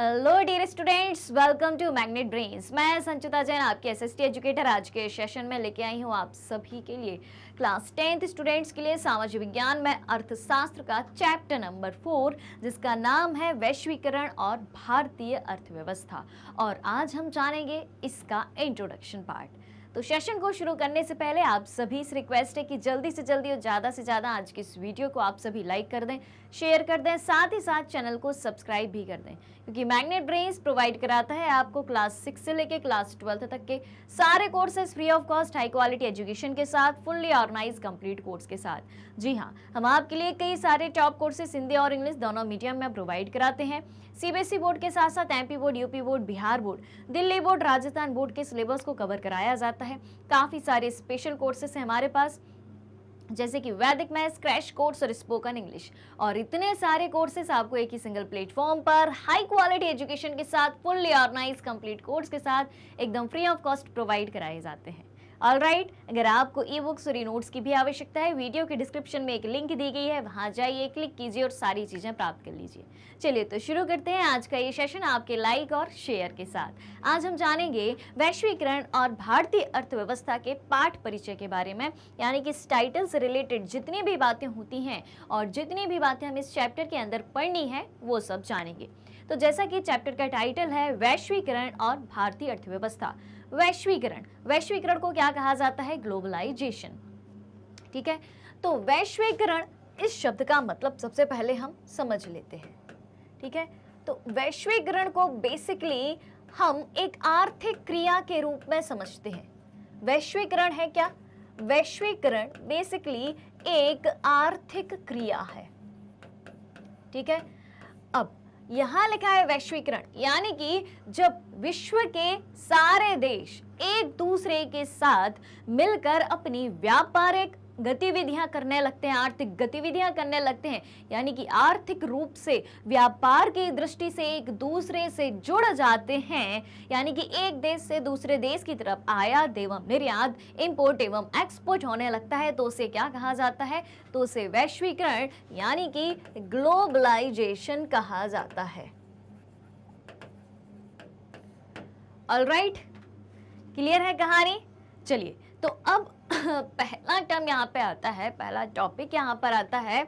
Hello dear students welcome to Magnet Brains मैं संचिता जैन आपकी SST educator आज के सेशन में लेके आई हूँ आप सभी के लिए क्लास टेंथ स्टूडेंट्स के लिए सामाजिक विज्ञान में अर्थशास्त्र का चैप्टर नंबर फोर जिसका नाम है वैश्वीकरण और भारतीय अर्थव्यवस्था और आज हम जानेंगे इसका इंट्रोडक्शन पार्ट तो सेशन को शुरू करने से पहले आप सभी से रिक्वेस्ट है कि जल्दी से जल्दी और ज़्यादा से ज़्यादा आज की इस वीडियो को आप सभी लाइक कर दें शेयर कर दें साथ ही साथ चैनल को सब्सक्राइब भी कर दें क्योंकि मैग्नेट ब्रेन्स प्रोवाइड कराता है आपको क्लास सिक्स से लेकर क्लास ट्वेल्थ तक के सारे courses free of cost high quality education के साथ फुल्ली ऑर्गेनाइज कंप्लीट कोर्स के साथ जी हाँ हम आपके लिए कई सारे टॉप कोर्सेज हिंदी और इंग्लिश दोनों मीडियम में प्रोवाइड कराते हैं सीबीएसई e बोर्ड के साथ साथ MP board UP board Bihar board Delhi board Rajasthan board के सिलेबस को कवर कराया जाता है काफ़ी सारे स्पेशल कोर्सेस हैं हमारे पास जैसे कि वैदिक मैथ्स क्रैश कोर्स और स्पोकन इंग्लिश और इतने सारे कोर्सेस आपको एक ही सिंगल प्लेटफॉर्म पर हाई क्वालिटी एजुकेशन के साथ फुल्ली ऑर्गेनाइज कंप्लीट कोर्स के साथ एकदम फ्री ऑफ कॉस्ट प्रोवाइड कराए जाते हैं राइट right, अगर आपको ई बुक्स और ई नोट्स की भी आवश्यकता है वीडियो के डिस्क्रिप्शन में एक लिंक दी गई है वहाँ जाइए क्लिक कीजिए और सारी चीज़ें प्राप्त कर लीजिए चलिए तो शुरू करते हैं आज का ये सेशन आपके लाइक और शेयर के साथ आज हम जानेंगे वैश्वीकरण और भारतीय अर्थव्यवस्था के पाठ परिचय के बारे में यानी कि इस टाइटल से रिलेटेड जितनी भी बातें होती हैं और जितनी भी बातें हम इस चैप्टर के अंदर पढ़नी है वो सब जानेंगे तो जैसा कि चैप्टर का टाइटल है वैश्वीकरण और भारतीय अर्थव्यवस्था वैश्वीकरण वैश्वीकरण को क्या कहा जाता है ग्लोबलाइजेशन ठीक है तो वैश्वीकरण इस शब्द का मतलब सबसे पहले हम समझ लेते हैं ठीक है तो वैश्वीकरण को बेसिकली हम एक आर्थिक क्रिया के रूप में समझते हैं वैश्वीकरण है क्या वैश्वीकरण बेसिकली एक आर्थिक क्रिया है ठीक है यहाँ लिखा है वैश्वीकरण यानी कि जब विश्व के सारे देश एक दूसरे के साथ मिलकर अपनी व्यापारिक गतिविधियां करने लगते हैं आर्थिक गतिविधियां करने लगते हैं यानी कि आर्थिक रूप से व्यापार की दृष्टि से एक दूसरे से जुड़ जाते हैं यानी कि एक देश से दूसरे देश की तरफ आयात एवं निर्यात इम्पोर्ट एवं एक्सपोर्ट होने लगता है तो उसे क्या कहा जाता है तो उसे वैश्वीकरण यानी कि ग्लोबलाइजेशन कहा जाता है ऑल राइट क्लियर है कहानी चलिए तो अब पहला टर्म यहाँ पे आता है पहला टॉपिक यहाँ पर आता है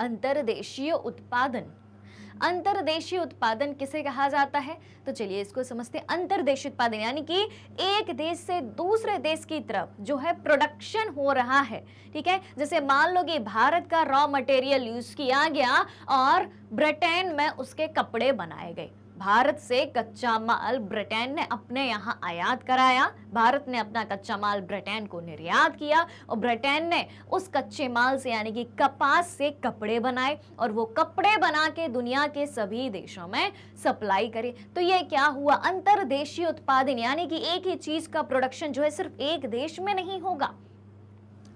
अंतर्देशीय उत्पादन अंतर्देशीय उत्पादन किसे कहा जाता है तो चलिए इसको समझते अंतरदेश उत्पादन यानी कि एक देश से दूसरे देश की तरफ जो है प्रोडक्शन हो रहा है ठीक है जैसे मान लो कि भारत का रॉ मटेरियल यूज किया गया और ब्रिटेन में उसके कपड़े बनाए गए भारत से कच्चा माल ब्रिटेन ने अपने यहाँ आयात कराया भारत ने अपना कच्चा माल ब्रिटेन को निर्यात किया और ब्रिटेन ने उस कच्चे माल से यानी कि कपास से कपड़े बनाए और वो कपड़े बना के दुनिया के सभी देशों में सप्लाई करे तो ये इससे क्या हुआ अंतरदेशीय उत्पादन यानी कि एक ही चीज का प्रोडक्शन जो है सिर्फ एक देश में नहीं होगा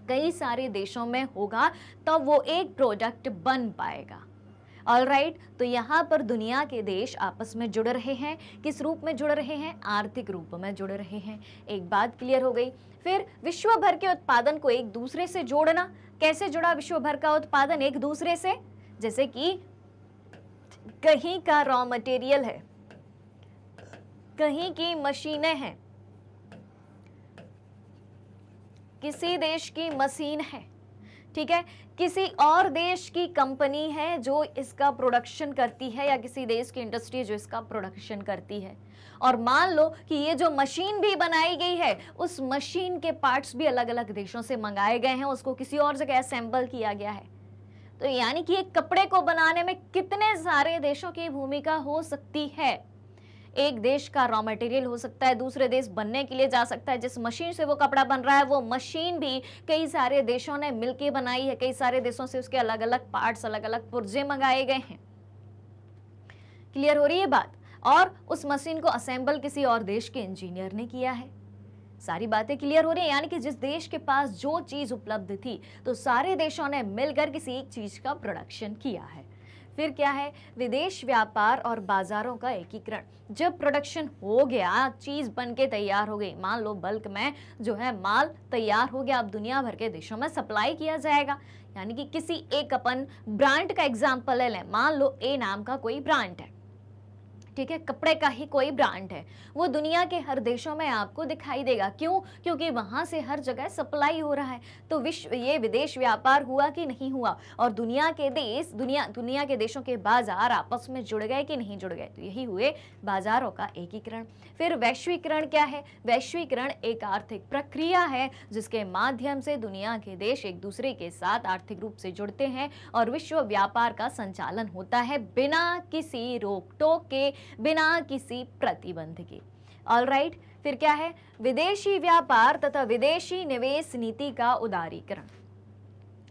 कई सारे देशों में होगा तब तो वो एक प्रोडक्ट बन पाएगा ऑल राइट right, तो यहाँ पर दुनिया के देश आपस में जुड़ रहे हैं किस रूप में जुड़ रहे हैं आर्थिक रूप में जुड़ रहे हैं एक बात क्लियर हो गई फिर विश्व भर के उत्पादन को एक दूसरे से जोड़ना कैसे जुड़ा विश्व भर का उत्पादन एक दूसरे से जैसे कि कहीं का रॉ मटेरियल है कहीं की मशीनें हैं किसी देश की मशीन है ठीक है किसी और देश की कंपनी है जो इसका प्रोडक्शन करती है या किसी देश की इंडस्ट्री जो इसका प्रोडक्शन करती है और मान लो कि ये जो मशीन भी बनाई गई है उस मशीन के पार्ट्स भी अलग अलग देशों से मंगाए गए हैं उसको किसी और जगह असेंबल किया गया है तो यानी कि एक कपड़े को बनाने में कितने सारे देशों की भूमिका हो सकती है एक देश का रॉ मटेरियल हो सकता है दूसरे देश बनने के लिए जा सकता है जिस मशीन से वो कपड़ा बन रहा है वो मशीन भी कई सारे देशों ने मिलकर बनाई है कई सारे देशों से उसके अलग अलग पार्ट्स अलग अलग पुर्जे मंगाए गए हैं क्लियर हो रही है बात और उस मशीन को असेंबल किसी और देश के इंजीनियर ने किया है सारी बातें क्लियर हो रही है यानी कि जिस देश के पास जो चीज़ उपलब्ध थी तो सारे देशों ने मिलकर किसी एक चीज़ का प्रोडक्शन किया है फिर क्या है विदेश व्यापार और बाजारों का एकीकरण जब प्रोडक्शन हो गया चीज बन के तैयार हो गई मान लो बल्क में जो है माल तैयार हो गया अब दुनिया भर के देशों में सप्लाई किया जाएगा यानी कि किसी एक अपन ब्रांड का एग्जाम्पल ले लें मान लो ए नाम का कोई ब्रांड है ठीक है कपड़े का ही कोई ब्रांड है वो दुनिया के हर देशों में आपको दिखाई देगा क्यों क्योंकि वहाँ से हर जगह सप्लाई हो रहा है तो विश्व ये विदेश व्यापार हुआ कि नहीं हुआ और दुनिया के देश दुनिया दुनिया के देशों के बाजार आपस में जुड़ गए कि नहीं जुड़ गए तो यही हुए बाजारों का एकीकरण फिर वैश्वीकरण क्या है वैश्वीकरण एक आर्थिक प्रक्रिया है जिसके माध्यम से दुनिया के देश एक दूसरे के साथ आर्थिक रूप से जुड़ते हैं और विश्व व्यापार का संचालन होता है बिना किसी रोक टोक के बिना किसी प्रतिबंध के ऑल राइट right, फिर क्या है विदेशी व्यापार तथा विदेशी निवेश नीति का उदारीकरण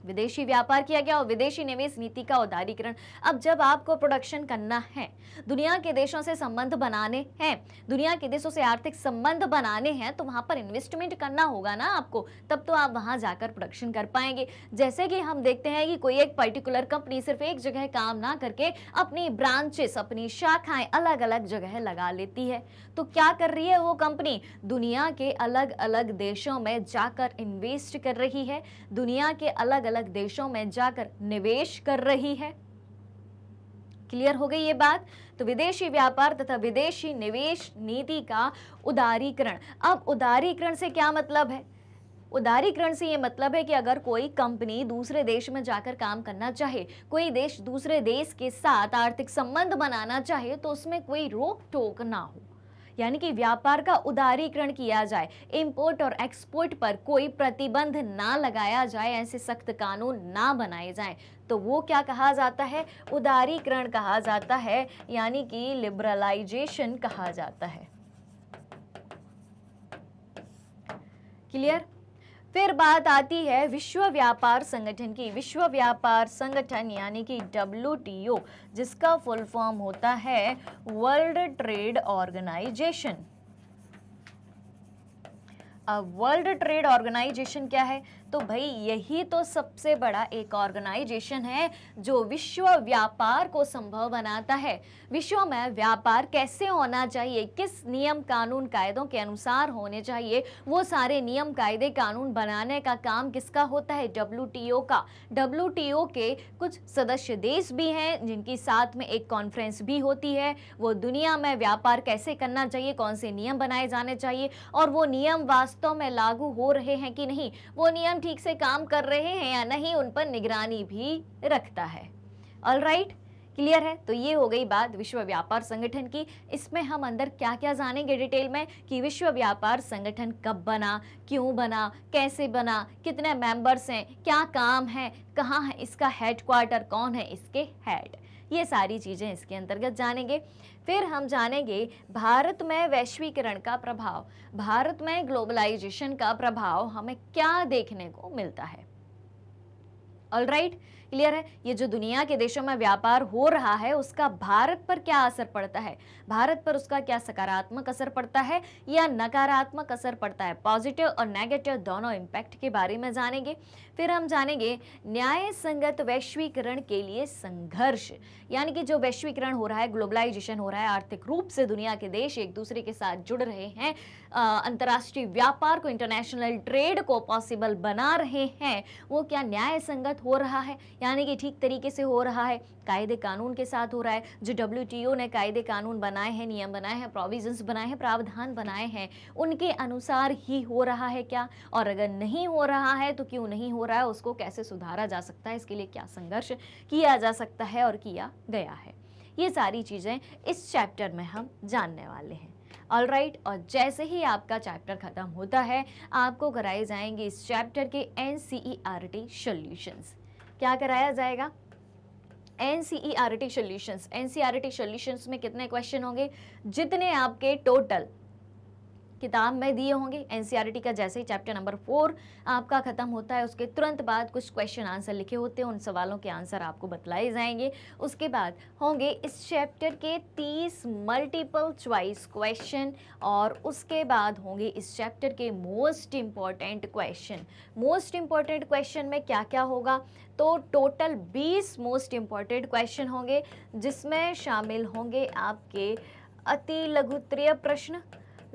विदेशी व्यापार किया गया और विदेशी निवेश नीति का उदारीकरण अब जब आपको प्रोडक्शन करना है दुनिया के देशों से संबंध बनाने हैं दुनिया के देशों से आर्थिक संबंध बनाने हैं तो वहां पर इन्वेस्टमेंट करना होगा ना आपको तब तो आप वहां जाकर प्रोडक्शन कर पाएंगे जैसे कि हम देखते हैं कि कोई एक पर्टिकुलर कंपनी सिर्फ एक जगह काम ना करके अपनी ब्रांचेस अपनी शाखाएं अलग अलग जगह लगा लेती है तो क्या कर रही है वो कंपनी दुनिया के अलग अलग देशों में जाकर इन्वेस्ट कर रही है दुनिया के अलग अलग देशों में जाकर निवेश कर रही है क्लियर हो गई ये बात तो विदेशी व्यापार तथा विदेशी निवेश नीति का उदारीकरण अब उदारीकरण से क्या मतलब है उदारीकरण से ये मतलब है कि अगर कोई कंपनी दूसरे देश में जाकर काम करना चाहे कोई देश दूसरे देश के साथ आर्थिक संबंध बनाना चाहे तो उसमें कोई रोक टोक ना हो यानी कि व्यापार का उदारीकरण किया जाए इंपोर्ट और एक्सपोर्ट पर कोई प्रतिबंध ना लगाया जाए ऐसे सख्त कानून ना बनाए जाएं तो वो क्या कहा जाता है उदारीकरण कहा जाता है यानी कि लिबरलाइजेशन कहा जाता है क्लियर फिर बात आती है विश्व व्यापार संगठन की विश्व व्यापार संगठन यानी कि डब्ल्यू जिसका फुल फॉर्म होता है वर्ल्ड ट्रेड ऑर्गेनाइजेशन अब वर्ल्ड ट्रेड ऑर्गेनाइजेशन क्या है तो भाई यही तो सबसे बड़ा एक ऑर्गेनाइजेशन है जो विश्व व्यापार को संभव बनाता है विश्व में व्यापार कैसे होना चाहिए किस नियम कानून कायदों के अनुसार होने चाहिए वो सारे नियम कायदे कानून बनाने का काम किसका होता है डब्ल्यू का डब्ल्यू के कुछ सदस्य देश भी हैं जिनकी साथ में एक कॉन्फ्रेंस भी होती है वो दुनिया में व्यापार कैसे करना चाहिए कौन से नियम बनाए जाने चाहिए और वो नियम वास्तव में लागू हो रहे हैं कि नहीं वो नियम ठीक से काम कर रहे हैं या नहीं उन पर निगरानी भी रखता है ऑल राइट क्लियर है तो ये हो गई बात विश्व व्यापार संगठन की इसमें हम अंदर क्या क्या जानेंगे डिटेल में कि विश्व व्यापार संगठन कब बना क्यों बना कैसे बना कितने मेंबर्स हैं क्या काम है कहाँ है इसका हेडक्वार्टर कौन है इसके हेड ये सारी चीज़ें इसके अंतर्गत जानेंगे फिर हम जानेंगे भारत में वैश्वीकरण का प्रभाव भारत में ग्लोबलाइजेशन का प्रभाव हमें क्या देखने को मिलता है ऑल राइट right? क्लियर है ये जो दुनिया के देशों में व्यापार हो रहा है उसका भारत पर क्या असर पड़ता है भारत पर उसका क्या सकारात्मक असर पड़ता है या नकारात्मक असर पड़ता है पॉजिटिव और नेगेटिव दोनों इम्पैक्ट के बारे में जानेंगे फिर हम जानेंगे न्याय संगत वैश्वीकरण के लिए संघर्ष यानी कि जो वैश्वीकरण हो रहा है ग्लोबलाइजेशन हो रहा है आर्थिक रूप से दुनिया के देश एक दूसरे के साथ जुड़ रहे हैं अंतर्राष्ट्रीय व्यापार को इंटरनेशनल ट्रेड को पॉसिबल बना रहे हैं वो क्या न्याय संगत हो रहा है यानी कि ठीक तरीके से हो रहा है कायदे कानून के साथ हो रहा है जो डब्ल्यू ने कायदे कानून बनाए हैं नियम बनाए हैं प्रोविजंस बनाए हैं प्रावधान बनाए हैं उनके अनुसार ही हो रहा है क्या और अगर नहीं हो रहा है तो क्यों नहीं हो रहा है उसको कैसे सुधारा जा सकता है इसके लिए क्या संघर्ष किया जा सकता है और किया गया है ये सारी चीज़ें इस चैप्टर में हम जानने वाले हैं ऑल राइट right, और जैसे ही आपका चैप्टर ख़त्म होता है आपको कराए जाएंगे इस चैप्टर के N C E R T solutions क्या कराया जाएगा N C E R T solutions N C R T solutions में कितने क्वेश्चन होंगे जितने आपके टोटल किताब में दिए होंगे एनसीईआरटी e का जैसे ही चैप्टर नंबर फोर आपका ख़त्म होता है उसके तुरंत बाद कुछ क्वेश्चन आंसर लिखे होते हैं उन सवालों के आंसर आपको बतलाए जाएंगे उसके बाद होंगे इस चैप्टर के तीस मल्टीपल च्वाइस क्वेश्चन और उसके बाद होंगे इस चैप्टर के most important question most important question में क्या क्या होगा तो टोटल 20 मोस्ट इम्पॉर्टेंट क्वेश्चन होंगे जिसमें शामिल होंगे आपके अति लघुत्रीय प्रश्न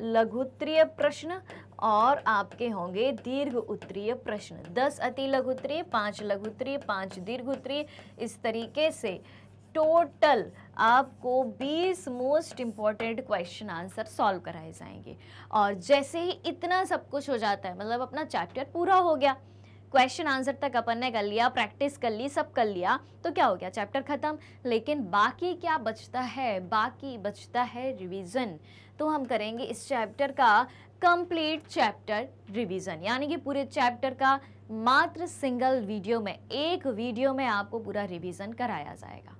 लघु उत्तरीय प्रश्न और आपके होंगे दीर्घ उत्तरीय प्रश्न दस अति लघु उत्तरीय पाँच लघु उत्तरीय पाँच दीर्घ उत्तरीय इस तरीके से टोटल आपको 20 most important question answer solve कराए जाएंगे और जैसे ही इतना सब कुछ हो जाता है मतलब अपना चैप्टर पूरा हो गया क्वेश्चन आंसर तक अपन ने कर लिया प्रैक्टिस कर ली सब कर लिया तो क्या हो गया चैप्टर ख़त्म लेकिन बाकी क्या बचता है बाकी बचता है रिवीजन तो हम करेंगे इस चैप्टर का कंप्लीट चैप्टर रिवीजन यानी कि पूरे चैप्टर का मात्र सिंगल वीडियो में एक वीडियो में आपको पूरा रिवीजन कराया जाएगा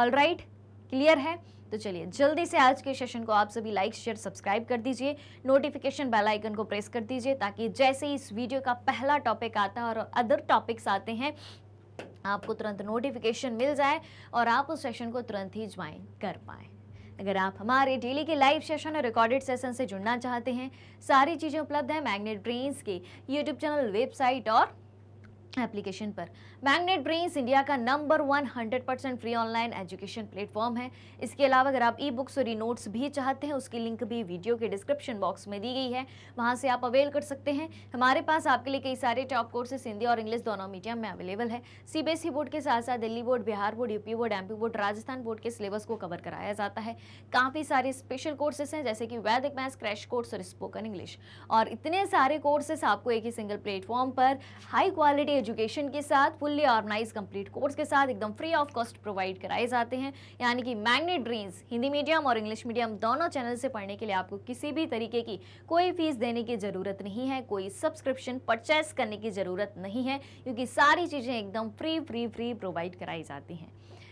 ऑल राइट क्लियर है तो चलिए जल्दी से आज के सेशन को आप सभी लाइक शेयर सब्सक्राइब कर दीजिए नोटिफिकेशन बेल आइकन को प्रेस कर दीजिए ताकि जैसे ही इस वीडियो का पहला टॉपिक आता है और अदर टॉपिक्स आते हैं आपको तुरंत नोटिफिकेशन मिल जाए और आप उस सेशन को तुरंत ही ज्वाइन कर पाएँ अगर आप हमारे डेली के लाइव सेशन और रिकॉर्डेड सेशन से जुड़ना चाहते हैं सारी चीज़ें उपलब्ध हैं मैग्नेट ब्रेन्स के यूट्यूब चैनल वेबसाइट और एप्लीकेशन पर मैग्नेट ब्रेन्स इंडिया का number one hundred percent free online education platform है इसके अलावा अगर आप ई बुक्स और ई नोट्स भी चाहते हैं उसकी लिंक भी वीडियो के डिस्क्रिप्शन बॉक्स में दी गई है वहाँ से आप अवेल कर सकते हैं हमारे पास आपके लिए कई सारे टॉप कोर्सेस हिंदी और इंग्लिश दोनों मीडियम में अवेलेबल है सी e बोर्ड के साथ साथ Delhi board Bihar board UP board M board Rajasthan board के सिलेबस को कवर कराया जाता है काफ़ी सारे स्पेशल कोर्सेस हैं जैसे कि वैदिक मैथ्स क्रैश कोर्स और स्पोकन इंग्लिश और इतने सारे कोर्सेस आपको एक ही सिंगल प्लेटफॉर्म पर हाई क्वालिटी एजुकेशन के साथ फुल्ली ऑर्गनाइज कंप्लीट कोर्स के साथ एकदम फ्री ऑफ कॉस्ट प्रोवाइड कराए जाते हैं यानी कि मैग्नेट ड्रीम्स हिंदी मीडियम और इंग्लिश मीडियम दोनों चैनल से पढ़ने के लिए आपको किसी भी तरीके की कोई फीस देने की ज़रूरत नहीं है कोई सब्सक्रिप्शन परचेस करने की ज़रूरत नहीं है क्योंकि सारी चीज़ें एकदम फ्री फ्री फ्री प्रोवाइड कराई जाती हैं